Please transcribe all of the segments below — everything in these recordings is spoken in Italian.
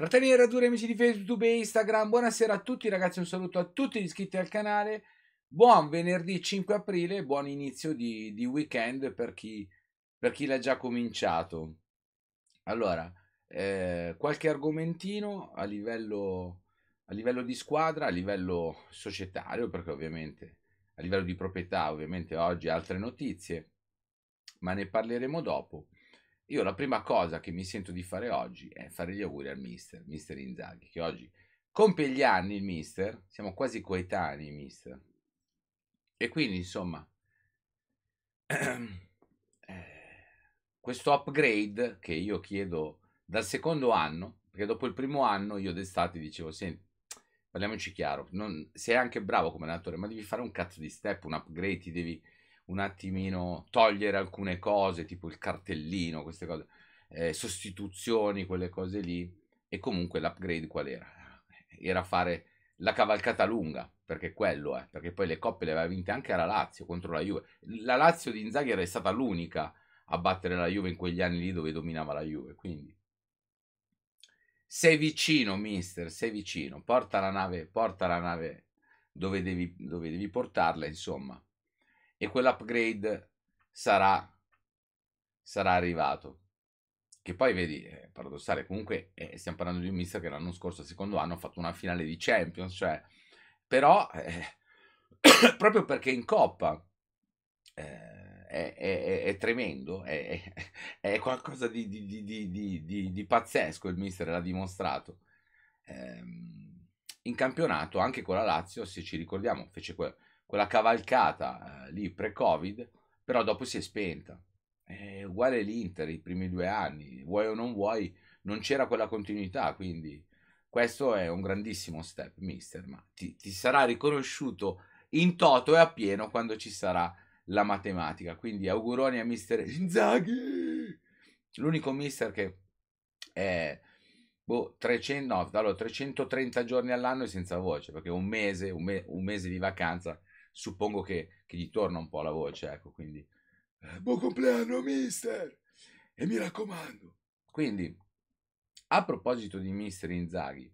Fratelli e Radure, amici di Facebook e Instagram, buonasera a tutti ragazzi, un saluto a tutti gli iscritti al canale, buon venerdì 5 aprile, buon inizio di, di weekend per chi, chi l'ha già cominciato. Allora, eh, qualche argomentino a livello, a livello di squadra, a livello societario, perché ovviamente a livello di proprietà ovviamente oggi altre notizie, ma ne parleremo dopo. Io la prima cosa che mi sento di fare oggi è fare gli auguri al mister, mister Inzaghi, che oggi compie gli anni il mister, siamo quasi coetanei mister. E quindi insomma, eh, questo upgrade che io chiedo dal secondo anno, perché dopo il primo anno io d'estate dicevo, senti, parliamoci chiaro, non, sei anche bravo come allenatore, ma devi fare un cazzo di step, un upgrade, ti devi un attimino togliere alcune cose, tipo il cartellino, queste cose, eh, sostituzioni, quelle cose lì. E comunque l'upgrade qual era? Era fare la cavalcata lunga, perché quello è, eh, perché poi le coppe le aveva vinte anche la Lazio contro la Juve. La Lazio di Inzaghi era stata l'unica a battere la Juve in quegli anni lì dove dominava la Juve, quindi sei vicino, mister, sei vicino, porta la nave, porta la nave dove devi, dove devi portarla, insomma e quell'upgrade sarà, sarà arrivato. Che poi vedi, è paradossale, comunque eh, stiamo parlando di un mister che l'anno scorso, secondo anno, ha fatto una finale di Champions, cioè, però eh, proprio perché in Coppa eh, è, è, è, tremendo, è, è qualcosa di, di, di, di, pazzesco, il mister l'ha dimostrato. Ehm, in campionato, anche con la Lazio, se ci ricordiamo, fece quello quella cavalcata eh, lì pre-Covid, però dopo si è spenta. È uguale l'Inter i primi due anni, vuoi o non vuoi, non c'era quella continuità, quindi questo è un grandissimo step, mister, ma ti, ti sarà riconosciuto in toto e a pieno quando ci sarà la matematica. Quindi auguroni a mister Inzaghi, l'unico mister che è... Boh, 300, no, allora, 330 giorni all'anno e senza voce, perché un mese, un, me, un mese di vacanza suppongo che, che, gli torna un po' la voce, ecco, quindi eh, buon compleanno mister e mi raccomando. Quindi, a proposito di mister Inzaghi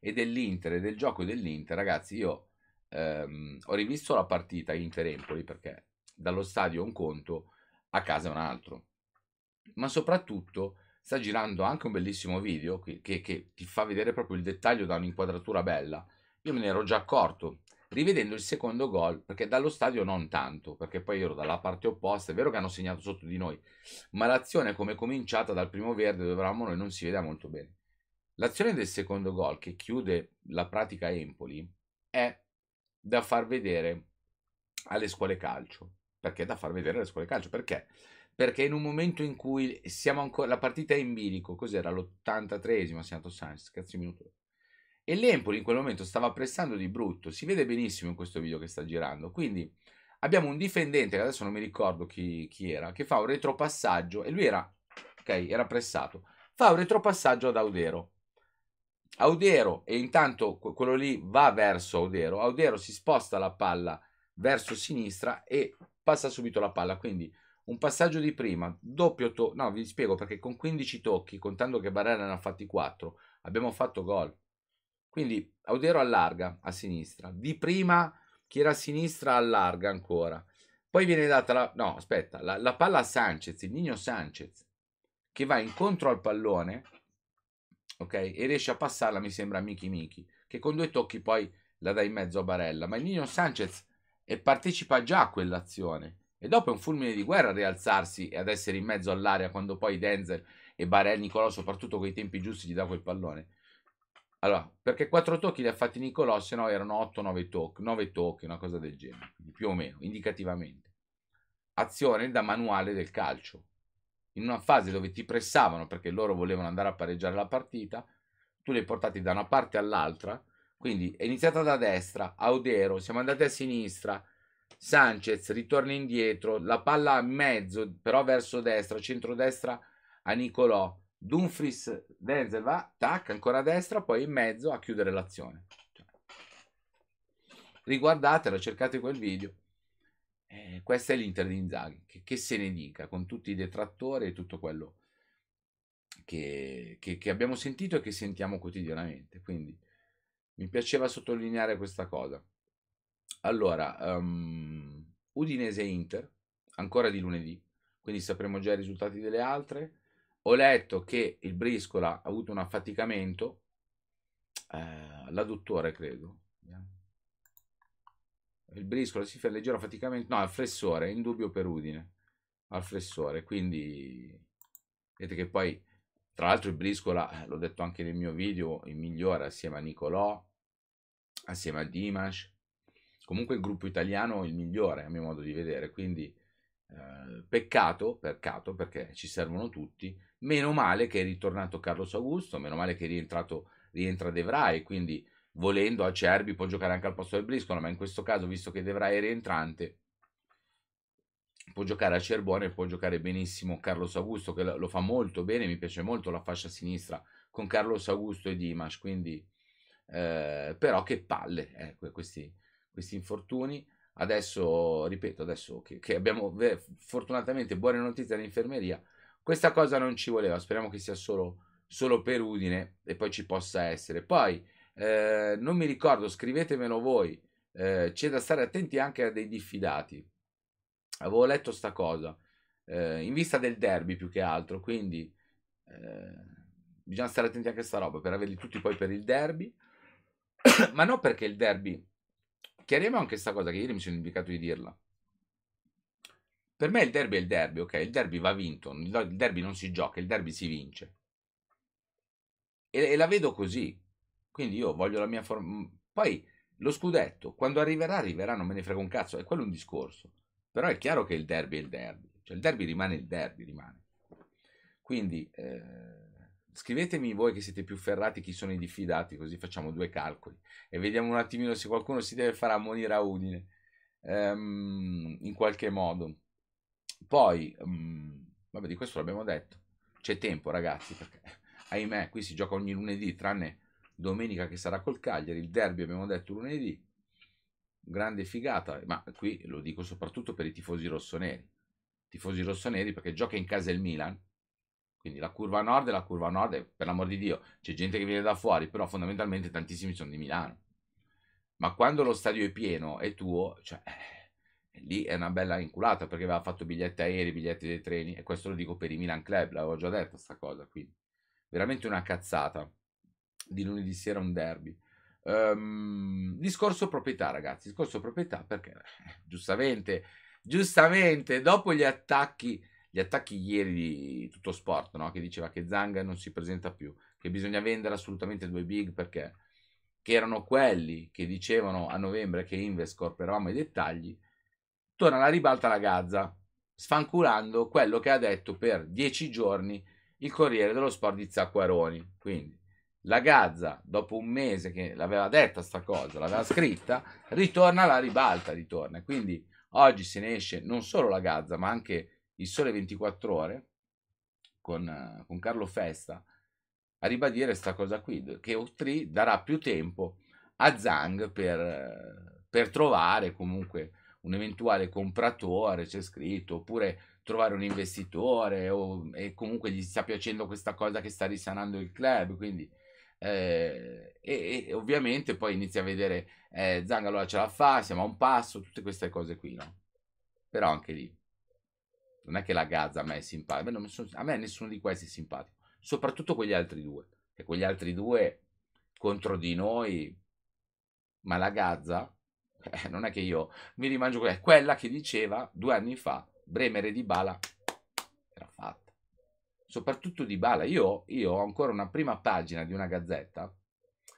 e dell'Inter e del gioco dell'Inter, ragazzi, io ehm, ho rivisto la partita Inter-Empoli perché dallo stadio è un conto, a casa è un altro. Ma soprattutto sta girando anche un bellissimo video che, che, che ti fa vedere proprio il dettaglio da un'inquadratura bella. Io me ne ero già accorto rivedendo il secondo gol, perché dallo stadio non tanto, perché poi ero dalla parte opposta, è vero che hanno segnato sotto di noi, ma l'azione come cominciata dal primo verde dove eravamo noi non si vedeva molto bene. L'azione del secondo gol che chiude la pratica Empoli è da far vedere alle scuole calcio, perché da far vedere alle scuole calcio, perché? Perché in un momento in cui siamo ancora la partita è in bilico, cos'era l'83esimo ha segnato Sainz, cazzo minuto e l'Empoli in quel momento stava pressando di brutto, si vede benissimo in questo video che sta girando, quindi abbiamo un difendente, che adesso non mi ricordo chi, chi era, che fa un retropassaggio e lui era, ok, era pressato, fa un retropassaggio ad Audero, Audero e intanto quello lì va verso Audero, Audero si sposta la palla verso sinistra e passa subito la palla, quindi un passaggio di prima, doppio tocco, no vi spiego perché con 15 tocchi, contando che Barella ne ha fatti 4, abbiamo fatto gol, quindi Audero allarga a sinistra, di prima chi era a sinistra allarga ancora. Poi viene data la, no, aspetta, la, la palla a Sanchez, il Nino Sanchez, che va incontro al pallone, ok, e riesce a passarla, mi sembra, a Miki Miki, che con due tocchi poi la dà in mezzo a Barella. Ma il Nino Sanchez partecipa già a quell'azione. E dopo è un fulmine di guerra rialzarsi e ad essere in mezzo all'area quando poi Denzel e Barella, Nicolò, soprattutto con i tempi giusti, gli dà quel pallone. Allora, perché 4 tocchi li ha fatti Nicolò, se no erano 8-9 tocchi, 9 tocchi, una cosa del genere, più o meno, indicativamente. Azione da manuale del calcio. In una fase dove ti pressavano perché loro volevano andare a pareggiare la partita, tu li hai portati da una parte all'altra, quindi è iniziata da destra, Audero, siamo andati a sinistra, Sanchez ritorna indietro, la palla a mezzo, però verso destra, centrodestra a Nicolò, Dumfries, Denzel va, tac, ancora a destra, poi in mezzo a chiudere l'azione. Cioè, riguardatelo, cercate quel video. Eh, questa è l'Inter di Inzaghi, che, che, se ne dica, con tutti i detrattori e tutto quello che, che, che abbiamo sentito e che sentiamo quotidianamente. Quindi mi piaceva sottolineare questa cosa. Allora, um, ehm, Udinese-Inter, ancora di lunedì, quindi sapremo già i risultati delle altre. Ho letto che il briscola ha avuto un affaticamento, eh, l'adduttore credo. Il briscola si fa leggero affaticamento, no, al flessore, in dubbio per Udine, al flessore, quindi vedete che poi, tra l'altro il briscola, eh, l'ho detto anche nel mio video, il migliore assieme a Nicolò, assieme a Dimash, comunque il gruppo italiano è il migliore a mio modo di vedere, quindi eh, peccato, peccato perché ci servono tutti. Meno male che è ritornato Carlos Augusto, meno male che è rientrato, rientra De Vrij, quindi volendo Acerbi può giocare anche al posto del Briscola, ma in questo caso, visto che De Vrij è rientrante, può giocare a Cerbuone e può giocare benissimo Carlos Augusto, che lo fa molto bene, mi piace molto la fascia sinistra con Carlos Augusto e Dimash, quindi eh, però che palle eh, questi, questi infortuni adesso, ripeto, adesso che, che abbiamo fortunatamente buone notizie dall'infermeria, questa cosa non ci voleva, speriamo che sia solo, solo per Udine e poi ci possa essere. Poi, eh, non mi ricordo, scrivetemelo voi, eh, c'è da stare attenti anche a dei diffidati. Avevo letto sta cosa, eh, in vista del derby più che altro, quindi eh, bisogna stare attenti anche a sta roba per averli tutti poi per il derby, ma non perché il derby Chiariamo anche questa cosa che ieri mi sono indicato di dirla. Per me il derby è il derby, ok? Il derby va vinto, il derby non si gioca, il derby si vince. E, e la vedo così. Quindi io voglio la mia forma... Mhmm, poi lo scudetto, quando arriverà, arriverà, non me ne frega un cazzo, è quello un discorso. Però è chiaro che il derby è il derby. Cioè il derby rimane il derby, rimane. Quindi... Eh Scrivetemi voi che siete più ferrati chi sono i diffidati, così facciamo due calcoli e vediamo un attimino se qualcuno si deve far ammonire a Udine um, in qualche modo. Poi, um, vabbè, di questo l'abbiamo detto. C'è tempo, ragazzi, perché ahimè, qui si gioca ogni lunedì, tranne domenica che sarà col Cagliari. Il derby abbiamo detto lunedì, grande figata, ma qui lo dico soprattutto per i tifosi rossoneri. Tifosi rossoneri perché gioca in casa il Milan quindi la curva nord è la curva nord, è, per l'amor di Dio, c'è gente che viene da fuori, però fondamentalmente tantissimi sono di Milano. Ma quando lo stadio è pieno e tuo, cioè, eh, lì è una bella inculata perché aveva fatto biglietti aerei, biglietti dei treni, e questo lo dico per i Milan Club, l'avevo già detto sta cosa, quindi veramente una cazzata di lunedì sera un derby. Um, discorso proprietà, ragazzi. Discorso proprietà perché eh, giustamente, giustamente dopo gli attacchi gli attacchi ieri di tutto sport, no? che diceva che Zanga non si presenta più, che bisogna vendere assolutamente due big perché che erano quelli che dicevano a novembre che Investcorp eravamo i dettagli, torna alla ribalta la Gaza sfanculando quello che ha detto per dieci giorni il Corriere dello Sport di Zacquaroni. Quindi la Gaza dopo un mese che l'aveva detta sta cosa, l'aveva scritta, ritorna alla ribalta, ritorna. Quindi oggi se ne esce non solo la Gaza ma anche il Sole 24 Ore con, con Carlo Festa a ribadire questa cosa qui, che Ottri darà più tempo a Zhang per, per trovare comunque un eventuale compratore, c'è scritto, oppure trovare un investitore o, e comunque gli sta piacendo questa cosa che sta risanando il club, quindi eh, e, e, ovviamente poi inizia a vedere eh, Zang allora ce la fa, siamo a un passo, tutte queste cose qui, no? Però anche lì non è che la Gaza a me è simpatica, a me, sono, a me nessuno di questi è simpatico, soprattutto quegli altri due, e quegli altri due contro di noi, ma la Gaza, eh, non è che io mi rimangio è quella che diceva due anni fa, Bremer e Dybala era fatta. Soprattutto Dybala, io, io ho ancora una prima pagina di una gazzetta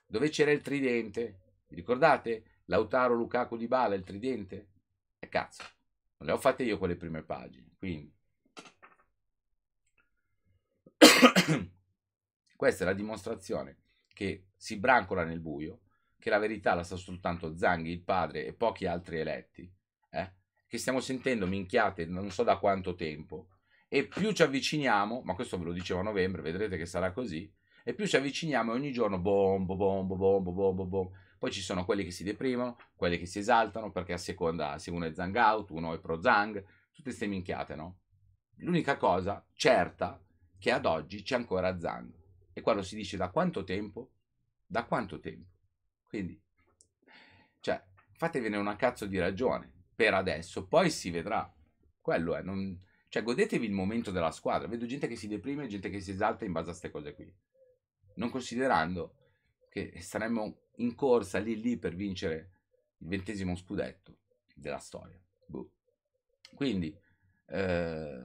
dove c'era il tridente, vi ricordate? Lautaro, Lukaku, Dybala, il tridente? E eh, cazzo, non le ho fatte io quelle prime pagine. Quindi, questa è la dimostrazione che si brancola nel buio, che la verità la sa soltanto Zanghi, il padre e pochi altri eletti, eh? che stiamo sentendo minchiate non so da quanto tempo, e più ci avviciniamo, ma questo ve lo dicevo a novembre, vedrete che sarà così, e più ci avviciniamo e ogni giorno bombo bombo bombo bombo bom. Poi ci sono quelli che si deprimono, quelli che si esaltano, perché a seconda se uno è Zang out, uno è pro Zang, tutte queste minchiate, no? L'unica cosa certa che ad oggi c'è ancora Zang. E quando si dice da quanto tempo, da quanto tempo. Quindi, cioè, fatevene una cazzo di ragione per adesso, poi si vedrà. Quello è, non... cioè, godetevi il momento della squadra. Vedo gente che si deprime, gente che si esalta in base a queste cose qui. Non considerando che saremmo in corsa lì lì per vincere il ventesimo scudetto della storia. Boh. Quindi eh,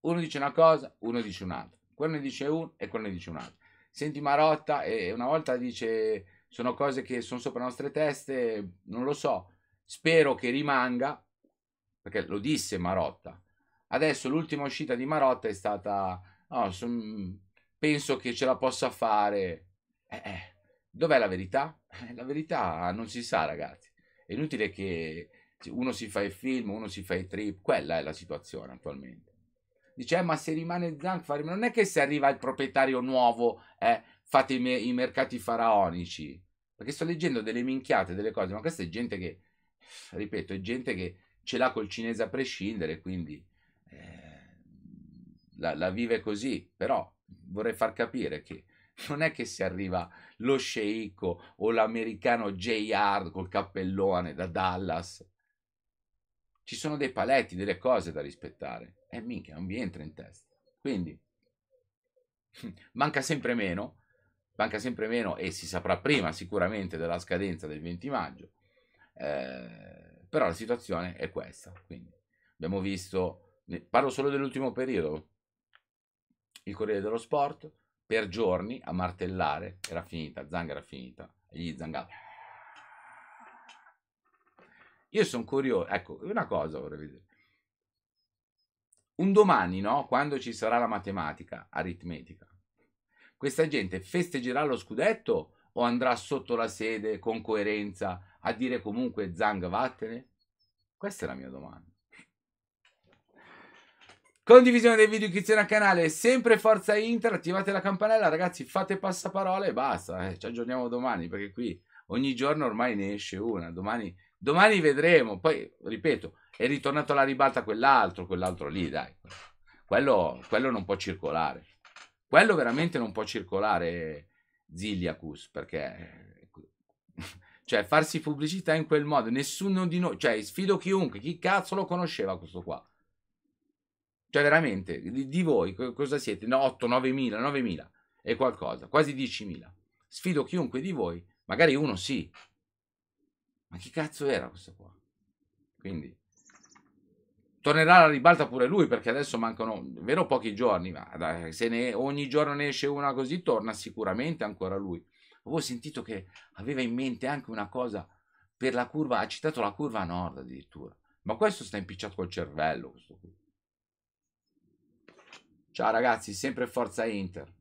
uno dice una cosa, uno dice un'altra, quello ne dice uno e quello ne dice un'altra. Senti Marotta e una volta dice sono cose che sono sopra le nostre teste, non lo so, spero che rimanga, perché lo disse Marotta. Adesso l'ultima uscita di Marotta è stata, no, son, penso che ce la possa fare. Eh, eh. Dov'è la verità? Eh, la verità non si sa, ragazzi. È inutile che uno si fa il film, uno si fa i trip, quella è la situazione attualmente. Dice, eh, ma se rimane Zang, faremo... non è che se arriva il proprietario nuovo, eh, fate i, me i mercati faraonici, perché sto leggendo delle minchiate, delle cose, ma questa è gente che, ripeto, è gente che ce l'ha col cinese a prescindere, quindi eh, la, la vive così, però vorrei far capire che non è che se arriva lo sceicco o l'americano J.R. col cappellone da Dallas ci sono dei paletti, delle cose da rispettare. E minchia, non vi entra in testa. Quindi manca sempre meno, manca sempre meno e si saprà prima sicuramente della scadenza del 20 maggio. Eh, però la situazione è questa. Quindi abbiamo visto, parlo solo dell'ultimo periodo, il Corriere dello Sport per giorni a martellare, era finita, Zang era finita, gli Zangati io sono curioso, ecco, una cosa vorrei vedere. Un domani, no? Quando ci sarà la matematica, aritmetica, questa gente festeggerà lo scudetto o andrà sotto la sede con coerenza a dire comunque zanga vattene? Questa è la mia domanda. Condivisione dei video, iscrizione al canale, sempre Forza Inter, attivate la campanella, ragazzi, fate passaparola e basta. Eh, ci aggiorniamo domani perché qui ogni giorno ormai ne esce una. Domani Domani vedremo. Poi, ripeto, è ritornato alla ribalta quell'altro, quell'altro lì, dai. Quello, quello non può circolare. Quello veramente non può circolare Ziliacus, perché... cioè, farsi pubblicità in quel modo, nessuno di noi... Cioè, sfido chiunque, chi cazzo lo conosceva questo qua? Cioè, veramente, di, voi cosa siete? No, 8, 9 mila, 9 mila e qualcosa, quasi 10 mila. Sfido chiunque di voi, magari uno sì, ma chi cazzo era questo qua? Quindi tornerà alla ribalta pure lui perché adesso mancano vero pochi giorni, ma se ne, ogni giorno ne esce una così torna sicuramente ancora lui. Avevo sentito che aveva in mente anche una cosa per la curva, ha citato la curva nord addirittura, ma questo sta impicciato col cervello. Ciao ragazzi, sempre Forza Inter.